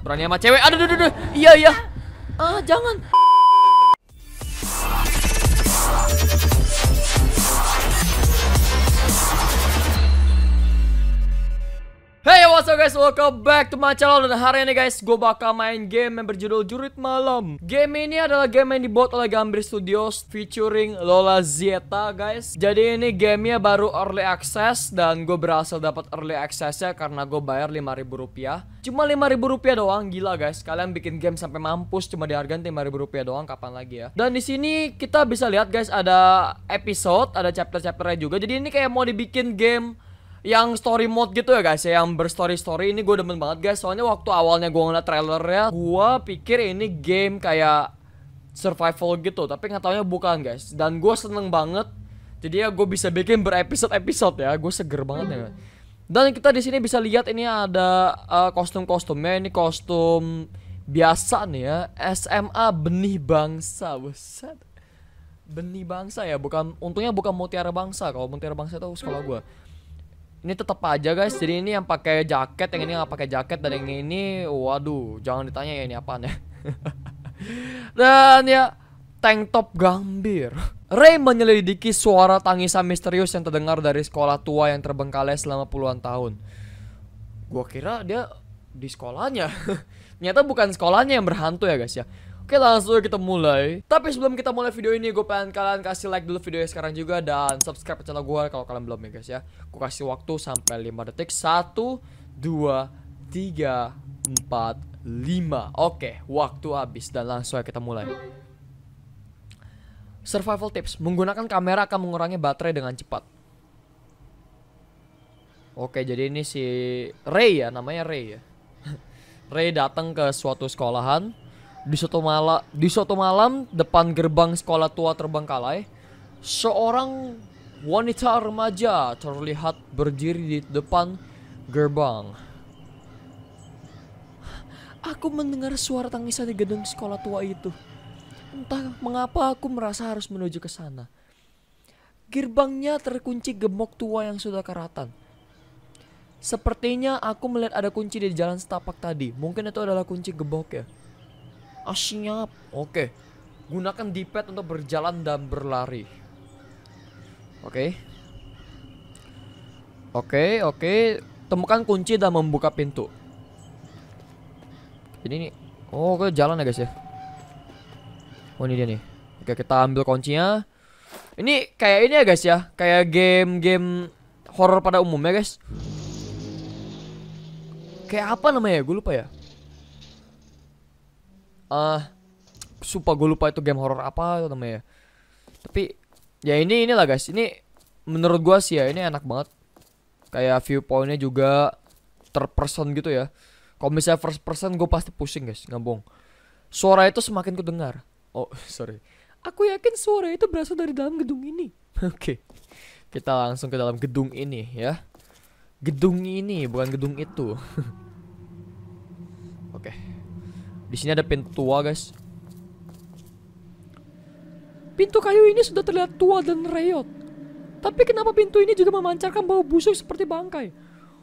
Berani sama cewek. Aduh, aduh, aduh. Iya, iya. Ah, jangan. Hey what's up guys, welcome back to my channel Dan hari ini guys, gue bakal main game yang berjudul Jurit Malam Game ini adalah game yang dibuat oleh Gambir Studios Featuring Lola Zeta guys Jadi ini gamenya baru early access Dan gue berhasil dapat early accessnya karena gue bayar 5000 rupiah Cuma 5000 rupiah doang, gila guys Kalian bikin game sampai mampus cuma di harga 5000 rupiah doang, kapan lagi ya Dan di sini kita bisa lihat guys ada episode, ada chapter-chapternya juga Jadi ini kayak mau dibikin game yang story mode gitu ya guys ya Yang berstory-story ini gue demen banget guys Soalnya waktu awalnya gue ngeliat trailernya Gue pikir ini game kayak survival gitu Tapi nggak taunya bukan guys Dan gue seneng banget Jadi ya gue bisa bikin berepisode-episode ya Gue seger banget ya Dan kita di sini bisa lihat ini ada uh, kostum-kostumnya Ini kostum biasa nih ya SMA benih bangsa Buset Benih bangsa ya bukan Untungnya bukan mutiara bangsa Kalau mutiara bangsa itu sekolah gue ini tetap aja guys. Jadi ini yang pakai jaket, yang ini nggak pakai jaket dan yang ini waduh, jangan ditanya ya ini apaan ya. dan ya tank top gambir. Ray menyelidiki suara tangisan misterius yang terdengar dari sekolah tua yang terbengkalai selama puluhan tahun. Gua kira dia di sekolahnya. Ternyata bukan sekolahnya yang berhantu ya guys ya. Oke langsung kita mulai Tapi sebelum kita mulai video ini Gue pengen kalian kasih like dulu videonya sekarang juga Dan subscribe channel gue kalau kalian belum ya guys ya Gue kasih waktu sampai 5 detik 1, 2, 3, 4, 5 Oke waktu habis dan langsung aja kita mulai Survival tips Menggunakan kamera akan mengurangi baterai dengan cepat Oke jadi ini si Ray ya namanya Ray ya Ray datang ke suatu sekolahan di suatu malam, di suatu malam depan gerbang sekolah tua terbengkalai, seorang wanita remaja terlihat berdiri di depan gerbang. Aku mendengar suara tangisan di gedung sekolah tua itu. Entah mengapa aku merasa harus menuju ke sana. Gerbangnya terkunci gemok tua yang sudah karatan. Sepertinya aku melihat ada kunci di jalan setapak tadi. Mungkin itu adalah kunci gebok ya. Ah siap. Oke. Gunakan D-pad untuk berjalan dan berlari. Oke. Oke, oke. Temukan kunci dan membuka pintu. Ini nih. Oh, jalan ya guys ya. Oh, ini dia nih. Oke, kita ambil kuncinya. Ini kayak ini ya guys ya. Kayak game-game horror pada umumnya guys. Kayak apa namanya Gue lupa ya uh, sumpah gue lupa itu game horror apa itu namanya tapi ya ini inilah guys ini menurut gue sih ya ini enak banget kayak viewpointnya juga terperson gitu ya kalau misalnya first person gue pasti pusing guys nggak suara itu semakin ku dengar oh sorry aku yakin suara itu berasal dari dalam gedung ini oke okay. kita langsung ke dalam gedung ini ya gedung ini bukan gedung itu Di sini ada pintu tua, guys. Pintu kayu ini sudah terlihat tua dan reyot. Tapi kenapa pintu ini juga memancarkan bau busuk seperti bangkai?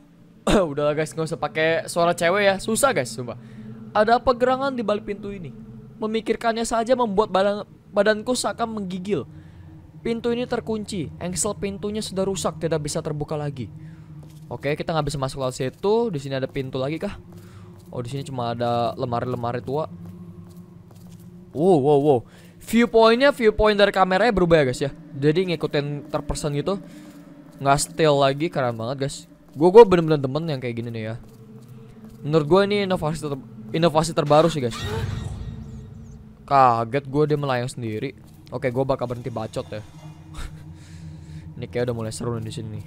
Udahlah guys, nggak usah pakai suara cewek ya. Susah guys, coba. Ada apa gerangan di balik pintu ini? Memikirkannya saja membuat badan badanku seakan menggigil. Pintu ini terkunci, engsel pintunya sudah rusak, tidak bisa terbuka lagi. Oke, kita nggak bisa masuk lewat situ. Di sini ada pintu lagi kah? Oh, di sini cuma ada lemari-lemari tua. Wow, wow, wow. Viewpointnya viewpoint dari kameranya berubah ya guys ya. Jadi ngikutin terperson gitu. Nggak still lagi keren banget guys. Gue gue bener-bener temen yang kayak gini nih ya. Menurut gue ini inovasi ter inovasi terbaru sih guys. Kaget gue dia melayang sendiri. Oke, gue bakal berhenti bacot ya. ini kayak udah mulai seru nih di sini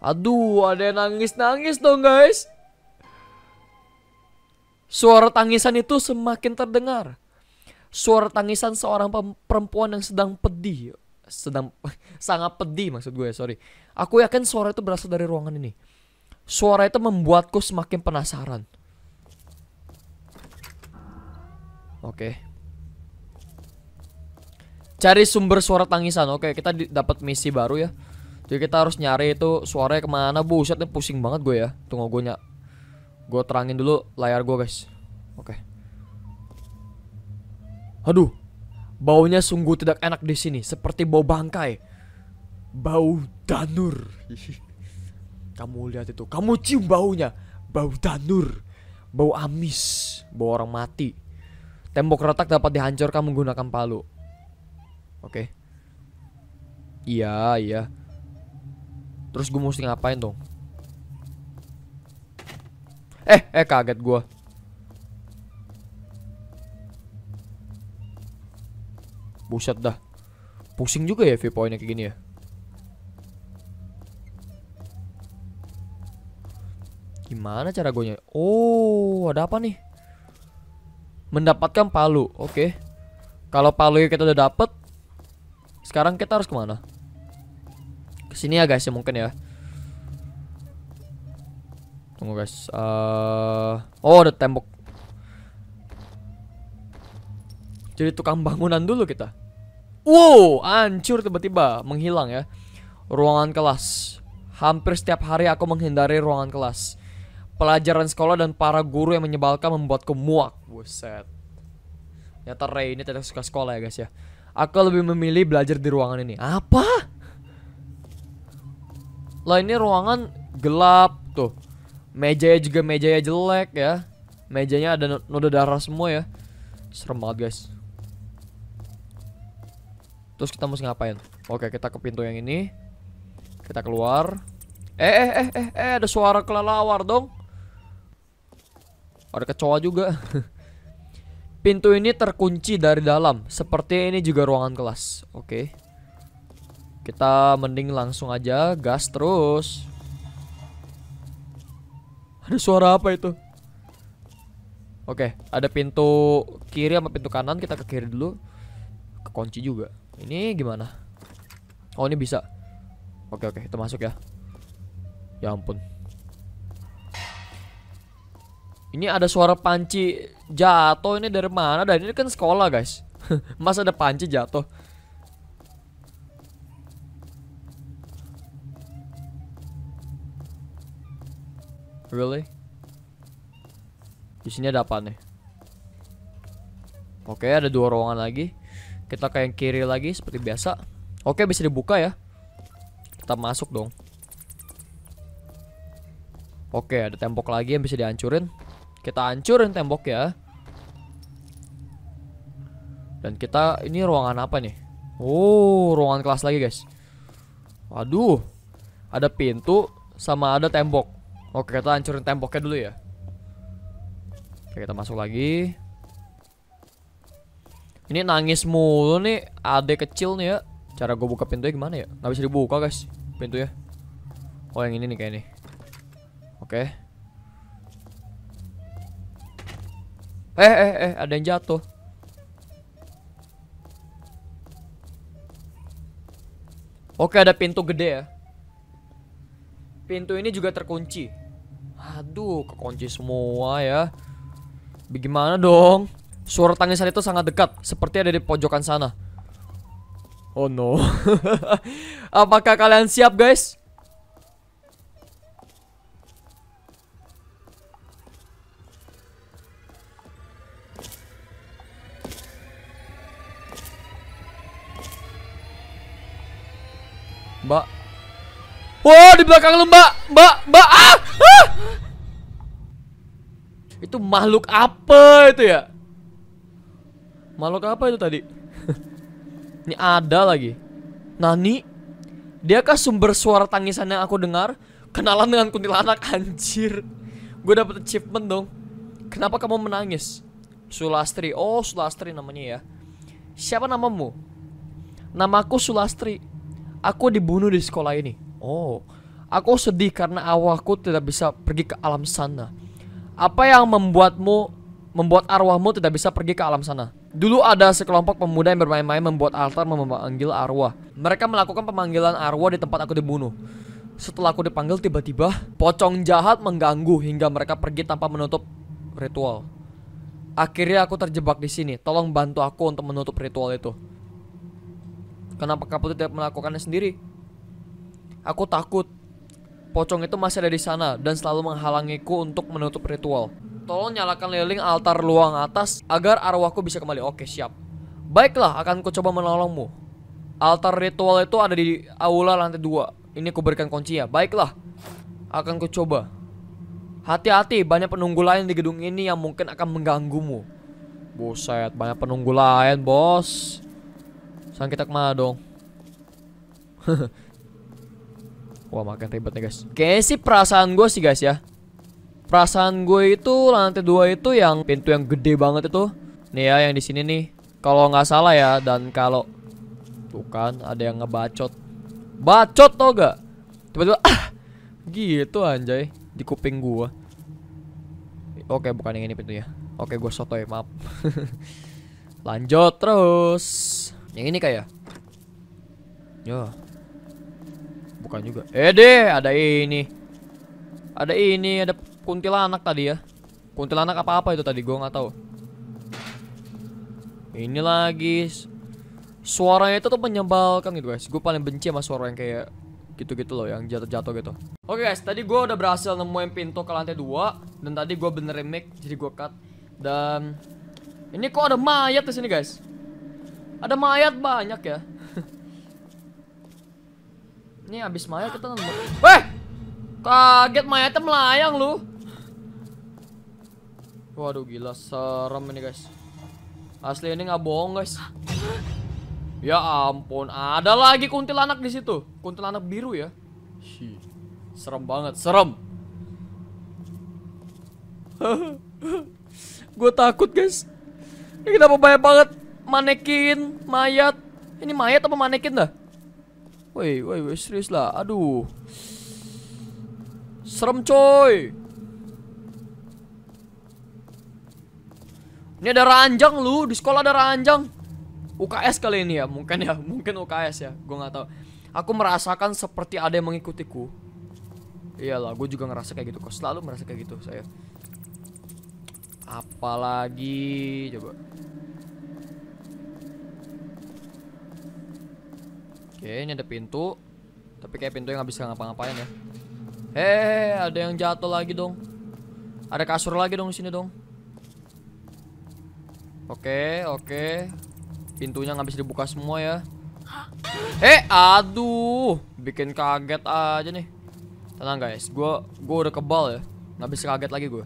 Aduh, ada yang nangis-nangis dong guys. Suara tangisan itu semakin terdengar. Suara tangisan seorang perempuan yang sedang pedih. Sedang sangat pedih maksud gue, sorry. Aku yakin suara itu berasal dari ruangan ini. Suara itu membuatku semakin penasaran. Oke. Okay. Cari sumber suara tangisan. Oke, okay, kita dapat misi baru ya. Jadi kita harus nyari itu suaranya kemana Buset ini pusing banget gue ya Tunggu gue nyak Gue terangin dulu layar gue guys Oke okay. Aduh Baunya sungguh tidak enak di sini, seperti bau bangkai. Bau danur. Kamu lihat itu, kamu cium baunya. Bau danur. Bau amis, bau orang mati. Tembok retak dapat dihancurkan menggunakan palu. Oke. Okay. Iya, iya. Terus gue mesti ngapain dong? Eh, eh kaget gue. Buset dah. Pusing juga ya viewpointnya kayak gini ya. Gimana cara gonya? Oh, ada apa nih? Mendapatkan palu. Oke. Okay. Kalau palu kita udah dapet, sekarang kita harus kemana? Sini ya guys ya mungkin ya. Tunggu guys. Uh... Oh ada tembok. Jadi tukang bangunan dulu kita. Wow, hancur tiba-tiba, menghilang ya. Ruangan kelas. Hampir setiap hari aku menghindari ruangan kelas. Pelajaran sekolah dan para guru yang menyebalkan membuatku muak. Buset. Ternyata Ray ini tidak suka sekolah ya guys ya. Aku lebih memilih belajar di ruangan ini. Apa? Lah ini ruangan gelap tuh. Mejanya juga mejanya jelek ya. Mejanya ada noda darah semua ya. Serem banget guys. Terus kita mesti ngapain? Oke, kita ke pintu yang ini. Kita keluar. Eh eh eh eh, eh ada suara kelelawar dong. Ada kecoa juga. Pintu ini terkunci dari dalam, seperti ini juga ruangan kelas. Oke. Okay. Kita mending langsung aja gas terus. Ada suara apa itu? Oke, ada pintu kiri sama pintu kanan. Kita ke kiri dulu. Ke kunci juga. Ini gimana? Oh, ini bisa. Oke, oke, itu masuk ya. Ya ampun. Ini ada suara panci jatuh ini dari mana? Dan ini kan sekolah, guys. Mas ada panci jatuh. Really? Di sini ada apa nih? Oke, okay, ada dua ruangan lagi. Kita ke yang kiri lagi seperti biasa. Oke, okay, bisa dibuka ya. Kita masuk dong. Oke, okay, ada tembok lagi yang bisa dihancurin. Kita hancurin tembok ya. Dan kita ini ruangan apa nih? Oh, ruangan kelas lagi, guys. Waduh. Ada pintu sama ada tembok. Oke kita hancurin temboknya dulu ya Oke kita masuk lagi Ini nangis mulu nih Adek kecil nih ya Cara gue buka pintunya gimana ya Gak bisa dibuka guys Pintunya Oh yang ini nih kayaknya. Oke Eh eh eh ada yang jatuh Oke ada pintu gede ya Pintu ini juga terkunci Aduh, kekunci semua ya. Bagaimana dong? Suara tangisan itu sangat dekat, seperti ada di pojokan sana. Oh no. Apakah kalian siap, guys? Mbak. Wow, di belakang lu, Mbak. Mbak, Mbak. Ah! ah! Itu makhluk apa itu ya? Makhluk apa itu tadi? Ini ada lagi. Nani? Diakah sumber suara tangisan yang aku dengar? Kenalan dengan kuntilanak anjir. Gue dapet achievement dong. Kenapa kamu menangis? Sulastri. Oh, Sulastri namanya ya. Siapa namamu? Namaku Sulastri. Aku dibunuh di sekolah ini. Oh, aku sedih karena awakku tidak bisa pergi ke alam sana. Apa yang membuatmu membuat arwahmu tidak bisa pergi ke alam sana? Dulu ada sekelompok pemuda yang bermain-main membuat altar memanggil arwah. Mereka melakukan pemanggilan arwah di tempat aku dibunuh. Setelah aku dipanggil tiba-tiba, pocong jahat mengganggu hingga mereka pergi tanpa menutup ritual. Akhirnya aku terjebak di sini. Tolong bantu aku untuk menutup ritual itu. Kenapa kamu tidak melakukannya sendiri? Aku takut. Pocong itu masih ada di sana dan selalu menghalangiku untuk menutup ritual. Tolong nyalakan lilin altar luang atas agar arwahku bisa kembali. Oke, siap. Baiklah, akan ku coba menolongmu. Altar ritual itu ada di aula lantai dua. Ini ku berikan kunci ya. Baiklah, akan ku coba. Hati-hati, banyak penunggu lain di gedung ini yang mungkin akan mengganggumu. Buset, banyak penunggu lain, bos. Sang kita kemana dong? Wah makin ribet nih guys Kayaknya sih perasaan gue sih guys ya Perasaan gue itu lantai dua itu yang pintu yang gede banget itu Nih ya yang di sini nih Kalau nggak salah ya dan kalau Tuh kan ada yang ngebacot Bacot tau gak Tiba-tiba ah Gitu anjay Di kuping gue Oke bukan yang ini pintunya Oke gue sotoy ya, maaf Lanjut terus Yang ini kayak Yo. Ya? Ya. Bukan juga. Eh deh, ada ini. Ada ini, ada kuntilanak tadi ya. Kuntilanak apa-apa itu tadi gue nggak tahu. Ini lagi suaranya itu tuh menyebalkan gitu guys. Gue paling benci sama suara yang kayak gitu-gitu loh yang jatuh-jatuh gitu. Oke okay guys, tadi gue udah berhasil nemuin pintu ke lantai dua dan tadi gue benerin mic jadi gue cut dan ini kok ada mayat di sini guys. Ada mayat banyak ya. Ini abis mayat kita nemu. Weh! Kaget mayatnya melayang lu. Waduh gila serem ini guys. Asli ini nggak bohong guys. Ya ampun, ada lagi kuntilanak di situ. Kuntilanak biru ya. Serem banget, serem. Gue takut guys. Ini kenapa banyak banget manekin, mayat. Ini mayat apa manekin dah? Woi, woi, woi, serius lah. Aduh. Serem coy. Ini ada ranjang lu, di sekolah ada ranjang. UKS kali ini ya, mungkin ya, mungkin UKS ya, Gua nggak tahu. Aku merasakan seperti ada yang mengikutiku. Iyalah, gue juga ngerasa kayak gitu kok. Selalu merasa kayak gitu saya. Apalagi coba. Oke, ini ada pintu. Tapi kayak pintu yang nggak bisa ngapa-ngapain ya. Hei, ada yang jatuh lagi dong. Ada kasur lagi dong di sini dong. Oke, oke. Pintunya nggak bisa dibuka semua ya. Eh, aduh, bikin kaget aja nih. Tenang guys, gue gue udah kebal ya, nggak bisa kaget lagi gue.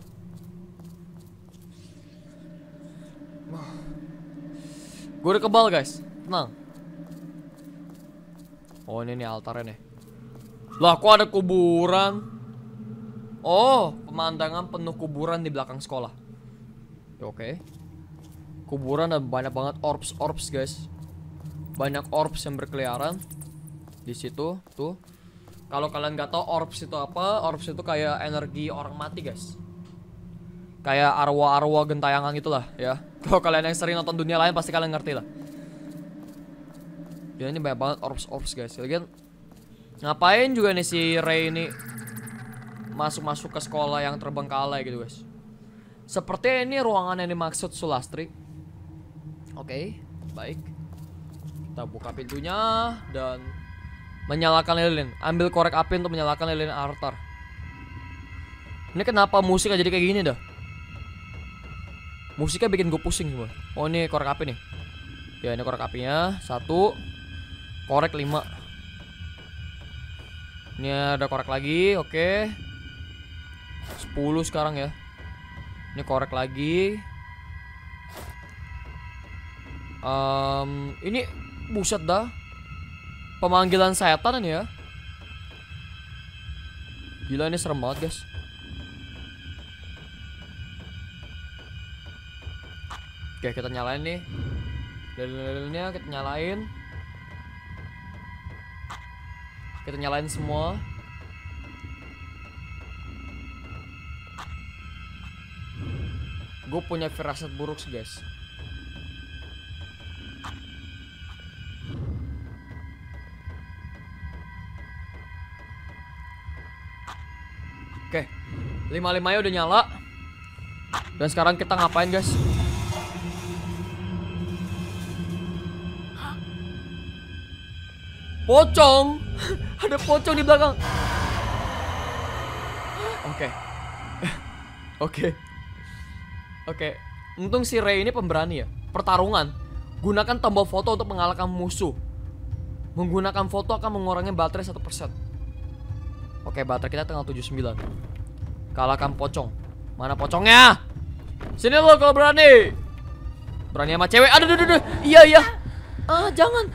Gue udah kebal guys, tenang. Oh ini nih altarnya nih Lah kok ada kuburan Oh pemandangan penuh kuburan di belakang sekolah ya, Oke okay. Kuburan dan banyak banget orbs-orbs guys Banyak orbs yang berkeliaran di situ tuh kalau kalian nggak tahu orbs itu apa orbs itu kayak energi orang mati guys kayak arwah-arwah gentayangan gitulah ya kalau kalian yang sering nonton dunia lain pasti kalian ngerti lah dia ini banyak banget orbs-orbs guys. Lagian ngapain juga nih si Ray ini masuk-masuk ke sekolah yang terbengkalai gitu guys. Seperti ini ruangan yang dimaksud Sulastri. Oke, okay, baik. Kita buka pintunya dan menyalakan lilin. Ambil korek api untuk menyalakan lilin Arthur. Ini kenapa musiknya jadi kayak gini dah? Musiknya bikin gue pusing gue Oh ini korek api nih. Ya ini korek apinya satu, korek 5 ini ada korek lagi oke okay. 10 sekarang ya ini korek lagi um, ini buset dah pemanggilan setan ini ya gila ini serem banget guys oke kita nyalain nih dalilnya kita nyalain kita nyalain semua. Gue punya firasat buruk, sih, guys. Oke. Lima lima ya udah nyala. Dan sekarang kita ngapain, guys? Pocong. Ada pocong di belakang. Oke. Oke. Oke. Untung si Ray ini pemberani ya. Pertarungan. Gunakan tombol foto untuk mengalahkan musuh. Menggunakan foto akan mengurangi baterai satu persen. Oke, baterai kita tanggal sembilan. Kalahkan pocong. Mana pocongnya? Sini lo kalau berani. Berani sama cewek. Aduh, aduh, aduh. Iya, iya. Ah, jangan.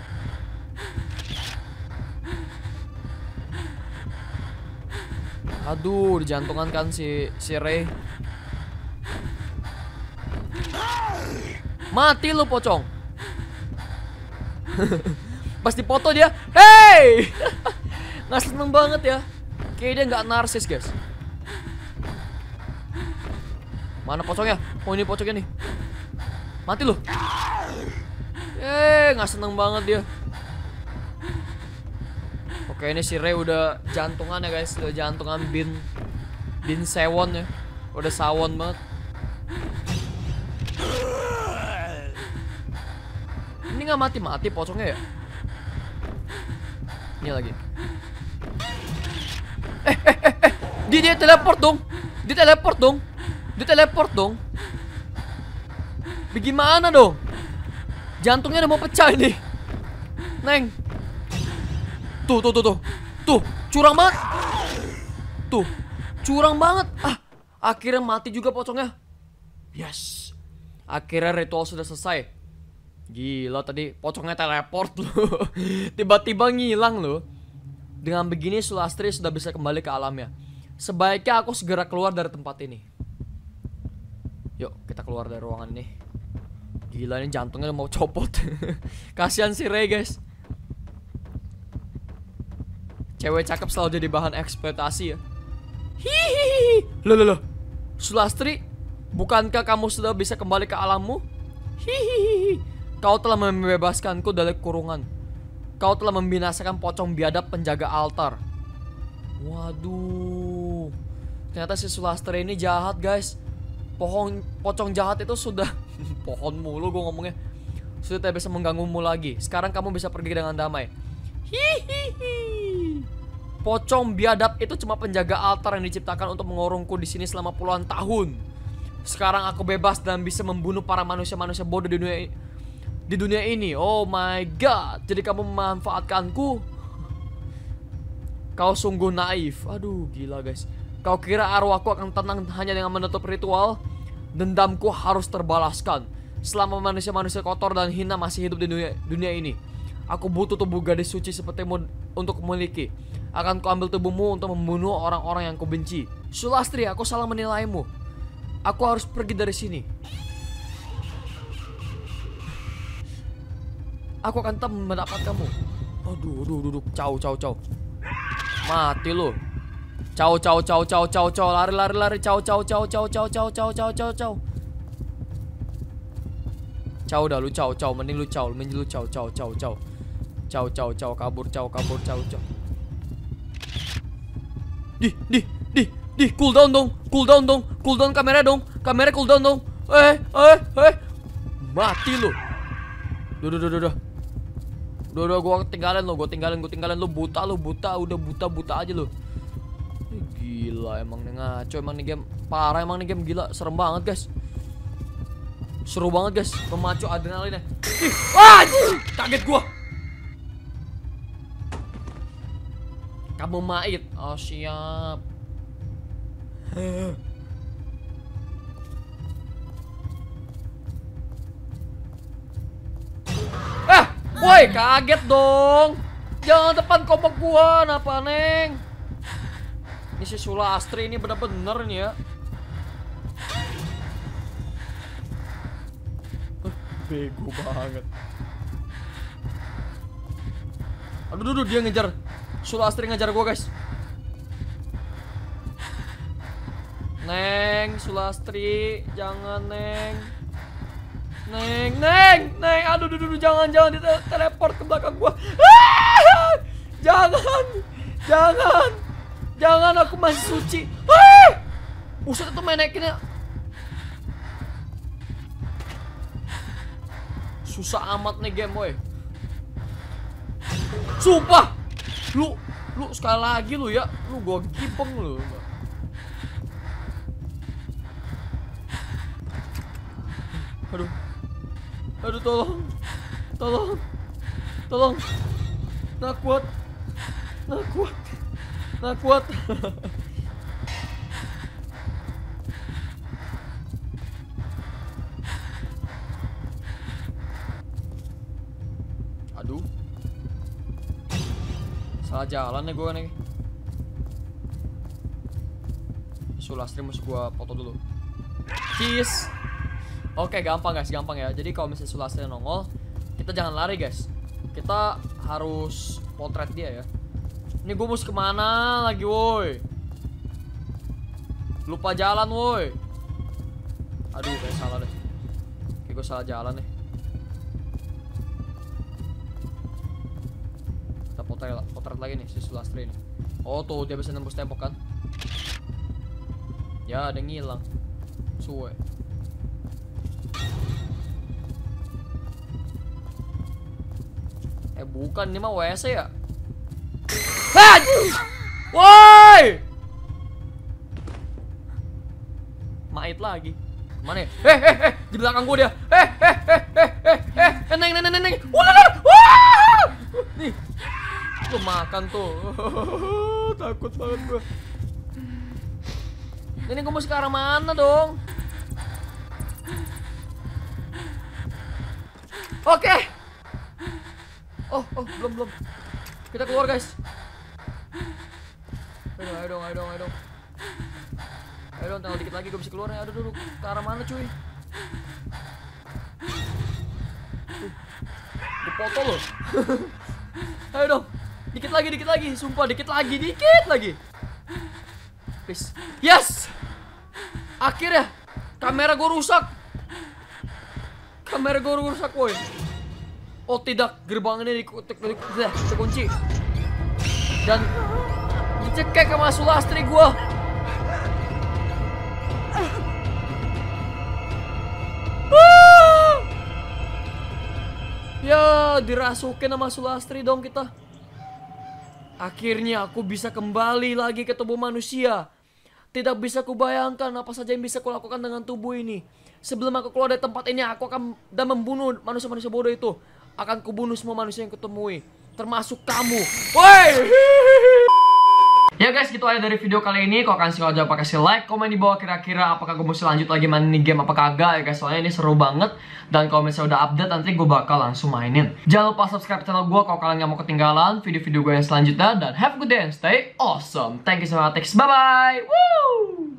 Aduh, dijantungan kan si si Ray. Mati lu pocong. Pas dipoto dia, hey! nggak seneng banget ya. Kayaknya dia nggak narsis, guys. Mana pocongnya? Oh, ini pocongnya nih. Mati lu. Eh, nggak seneng banget dia. Kayaknya si Ray udah jantungan ya guys Udah jantungan bin Bin sewon ya Udah sawon banget Ini gak mati-mati pocongnya ya Ini lagi Eh eh eh eh Dia, dia teleport dong Dia teleport dong Dia teleport dong Bagaimana dong Jantungnya udah mau pecah ini Neng Tuh, tuh, tuh, tuh. Tuh, curang banget. Tuh, curang banget. Ah, akhirnya mati juga pocongnya. Yes. Akhirnya ritual sudah selesai. Gila tadi pocongnya teleport loh. Tiba-tiba ngilang loh. Dengan begini Sulastri sudah bisa kembali ke alamnya. Sebaiknya aku segera keluar dari tempat ini. Yuk, kita keluar dari ruangan ini. Gila ini jantungnya mau copot. Kasihan si Ray, guys. Cewek cakep selalu jadi bahan eksploitasi ya. Hihihi. Loh, loh, loh. Sulastri, bukankah kamu sudah bisa kembali ke alammu? Hihihi. Kau telah membebaskanku dari kurungan. Kau telah membinasakan pocong biadab penjaga altar. Waduh. Ternyata si Sulastri ini jahat, guys. Pohon pocong jahat itu sudah pohon mulu gue ngomongnya sudah tidak bisa mengganggumu lagi. Sekarang kamu bisa pergi dengan damai. Hihihi. Pocong biadab itu cuma penjaga altar yang diciptakan untuk mengurungku di sini selama puluhan tahun. Sekarang aku bebas dan bisa membunuh para manusia-manusia bodoh di dunia ini. Di dunia ini, oh my god, jadi kamu memanfaatkanku? Kau sungguh naif, aduh gila guys. Kau kira arwahku akan tenang hanya dengan menutup ritual? Dendamku harus terbalaskan. Selama manusia-manusia kotor dan hina masih hidup di dunia, dunia ini, Aku butuh tubuh gadis suci sepertimu untuk memiliki. Akan kuambil tubuhmu untuk membunuh orang-orang yang kubenci. Sulastri, aku salah menilaimu. Aku harus pergi dari sini. Aku akan tetap mendapat kamu. Aduh, aduh, aduh, Cau, cau, cau. Mati lo. Cau, cau, cau, cau, cau, cau. Lari, lari, lari. Cau, cau, cau, cau, cau, cau, cau, cau, cau, cau. Cau dah lu, cau, cau. Mending lu cau, mending lu cau, cau, cau, cau. Caw, caw, caw, kabur, caw, kabur, caw, caw. Di, di, di, di, cooldown dong, cooldown dong, cooldown kamera dong, kamera cooldown dong. Eh, eh, eh. Mati lu. Duh, duh, duh, duh, duh. Duh, gua ketinggalan lo, gua tinggalin, gua tinggalin lo buta lo, buta, udah buta, buta aja lo. Eh, gila emang nih ngaco emang nih game parah emang nih game gila serem banget guys. Seru banget guys, memacu adrenalinnya. Ih, ah, kaget gua. Kamu Mait. Oh, siap. Eh, woi, kaget dong. Jangan depan kompak gua, apa neng? Ini si Sula Astri ini bener-bener nih ya. Bego banget. Aduh, aduh, dia ngejar. Sulastri ngejar gue guys Neng, Sulastri, jangan Neng. Neng, Neng, Neng, aduh, aduh, aduh jangan, jangan di teleport ke belakang gue. Ah! Jangan, jangan, jangan, aku masih suci. Ah! Usut itu itu menekinnya. Susah amat nih game, boy. Sumpah, Lu, lu sekali lagi lu ya. Lu gua gipeng lu. Aduh. Aduh tolong. Tolong. Tolong. Nak kuat. Nak kuat. Nak kuat. salah jalan nih gue nih. sulah stream mesti gue foto dulu. Cheese. Oke, okay, gampang guys, gampang ya. Jadi kalau misalnya sulah Sulastri nongol, kita jangan lari guys. Kita harus potret dia ya. Ini gue mus kemana lagi, woi? Lupa jalan, woi. Aduh, kayak salah deh. Kayak gue salah jalan nih, Kita potret, dapat lagi nih si Sulastri ini. Oh tuh dia bisa nembus tembok kan? Ya ada ngilang. Suwe. Eh bukan ini mah WC ya? Hah! Woi! Mait lagi. Mana ya? Eh, eh, eh, di belakang gua dia. Eh, eh, eh, eh, eh, eh, eh neng, neng, neng, neng tuh makan tuh takut banget gua ini gua mau ke arah mana dong oke okay. oh oh belum belum kita keluar guys ayo ayo dong ayo dong ayo dong ayo dong tinggal dikit lagi gue bisa keluar ya aduh dulu ke arah mana cuy gue foto loh ayo dong Dikit lagi, dikit lagi. Sumpah, dikit lagi, dikit lagi. Please. Yes! Akhirnya. Kamera gua rusak. Kamera gua rusak, woi. Oh tidak, gerbang ini dikunci. Dan dicekek sama sulastri gua. Ya, dirasukin sama sulastri dong kita. Akhirnya aku bisa kembali lagi ke tubuh manusia. Tidak bisa kubayangkan apa saja yang bisa kulakukan dengan tubuh ini. Sebelum aku keluar dari tempat ini, aku akan dan membunuh manusia-manusia bodoh itu. Akan kubunuh semua manusia yang kutemui, termasuk kamu. Woi! Ya guys, gitu aja dari video kali ini. Kalau kalian suka jangan lupa kasih like, komen di bawah kira-kira apakah gue mesti lanjut lagi main ini game apa kagak ya guys. Soalnya ini seru banget. Dan kalau misalnya udah update, nanti gue bakal langsung mainin. Jangan lupa subscribe channel gue kalau kalian gak mau ketinggalan video-video gue yang selanjutnya. Dan have a good day and stay awesome. Thank you so much. Bye-bye.